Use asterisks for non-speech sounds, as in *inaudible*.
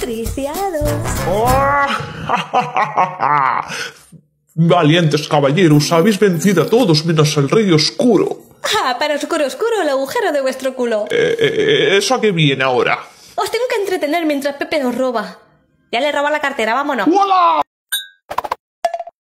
*laughs* Valientes caballeros, habéis vencido a todos menos al rey oscuro. Ah, para oscuro oscuro el agujero de vuestro culo. Eh, eh, ¿Eso a qué viene ahora? Os tengo que entretener mientras Pepe os roba. Ya le roba la cartera, vámonos.